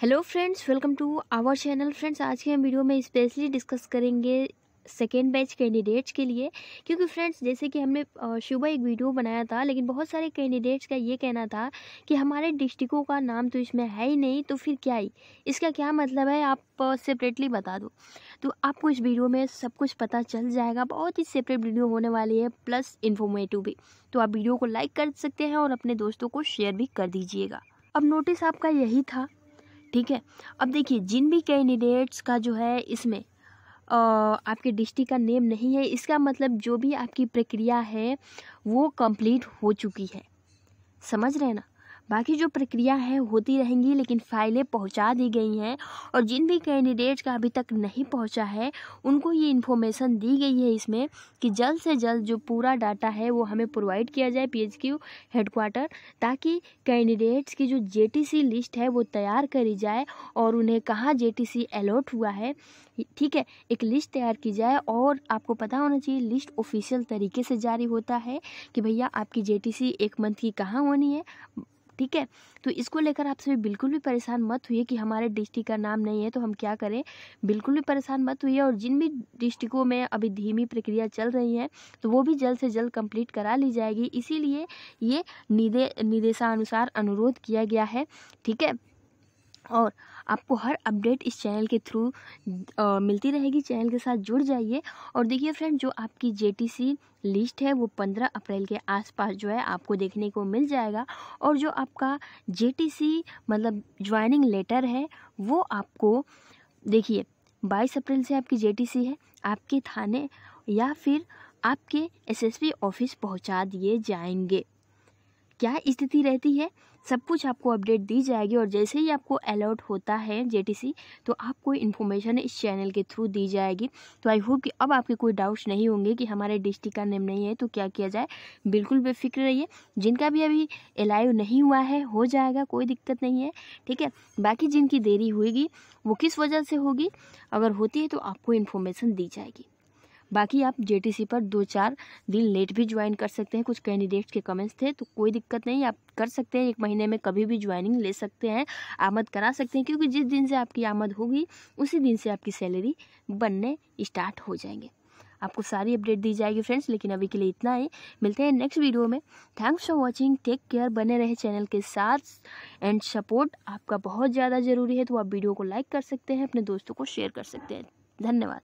hello friends welcome to our channel friends आज के हम वीडियो में स्पेशली डिस्कस करेंगे सेकेंड बैच कैंडिडेट्स के लिए क्योंकि फ्रेंड्स जैसे कि हमने सुबह एक वीडियो बनाया था लेकिन बहुत सारे कैंडिडेट्स का ये कहना था कि हमारे डिस्ट्रिक्टों का नाम तो इसमें है ही नहीं तो फिर क्या ही इसका क्या मतलब है आप सेपरेटली बता दो तो आपको इस वीडियो में सब कुछ पता चल जाएगा बहुत ही सेपरेट वीडियो होने वाली है प्लस इन्फॉर्मेटिव भी तो आप वीडियो को लाइक कर सकते हैं और अपने दोस्तों को शेयर भी कर दीजिएगा अब नोटिस आपका यही था ठीक है अब देखिए जिन भी कैंडिडेट्स का जो है इसमें आपके डिस्ट्रिक्ट का नेम नहीं है इसका मतलब जो भी आपकी प्रक्रिया है वो कंप्लीट हो चुकी है समझ रहे ना बाकी जो प्रक्रिया है होती रहेंगी लेकिन फाइलें पहुंचा दी गई हैं और जिन भी कैंडिडेट्स का अभी तक नहीं पहुंचा है उनको ये इन्फॉर्मेशन दी गई है इसमें कि जल्द से जल्द जो पूरा डाटा है वो हमें प्रोवाइड किया जाए पी हेडक्वार्टर ताकि कैंडिडेट्स की जो जे लिस्ट है वो तैयार करी जाए और उन्हें कहाँ जे अलॉट हुआ है ठीक है एक लिस्ट तैयार की जाए और आपको पता होना चाहिए लिस्ट ऑफिशियल तरीके से जारी होता है कि भैया आपकी सी एक मंथ की कहाँ होनी है ठीक है तो इसको लेकर आप सभी बिल्कुल भी परेशान मत हुई कि हमारे डिस्ट्रिक्ट का नाम नहीं है तो हम क्या करें बिल्कुल भी परेशान मत हुई और जिन भी डिस्ट्रिक्टों में अभी धीमी प्रक्रिया चल रही है तो वो भी जल्द से जल्द कंप्लीट करा ली जाएगी इसीलिए ये निदे निर्देशानुसार अनुरोध किया गया है ठीक है और आपको हर अपडेट इस चैनल के थ्रू मिलती रहेगी चैनल के साथ जुड़ जाइए और देखिए फ्रेंड जो आपकी जेटीसी लिस्ट है वो पंद्रह अप्रैल के आसपास जो है आपको देखने को मिल जाएगा और जो आपका जेटीसी मतलब ज्वाइनिंग लेटर है वो आपको देखिए बाईस अप्रैल से आपकी जेटीसी है आपके थाने या फिर आपके एस ऑफिस पहुँचा दिए जाएंगे क्या स्थिति रहती है सब कुछ आपको अपडेट दी जाएगी और जैसे ही आपको अलर्ट होता है जेटीसी तो आपको इन्फॉर्मेशन इस चैनल के थ्रू दी जाएगी तो आई होप कि अब आपके कोई डाउट्स नहीं होंगे कि हमारे डिस्ट्रिक्ट का नेम नहीं है तो क्या किया जाए बिल्कुल बेफिक्र रहिए जिनका भी अभी एलाइव नहीं हुआ है हो जाएगा कोई दिक्कत नहीं है ठीक है बाकी जिनकी देरी होगी वो किस वजह से होगी अगर होती है तो आपको इन्फॉर्मेशन दी जाएगी बाकी आप जेटीसी पर दो चार दिन लेट भी ज्वाइन कर सकते हैं कुछ कैंडिडेट्स के कमेंट्स थे तो कोई दिक्कत नहीं आप कर सकते हैं एक महीने में कभी भी ज्वाइनिंग ले सकते हैं आमद करा सकते हैं क्योंकि जिस दिन से आपकी आमद होगी उसी दिन से आपकी सैलरी बनने स्टार्ट हो जाएंगे आपको सारी अपडेट दी जाएगी फ्रेंड्स लेकिन अभी के लिए इतना ही मिलते हैं नेक्स्ट वीडियो में thanks for watching take care बने रहे चैनल के साथ एंड सपोर्ट आपका बहुत ज़्यादा ज़रूरी है तो आप वीडियो को लाइक कर सकते हैं अपने दोस्तों को शेयर कर सकते हैं धन्यवाद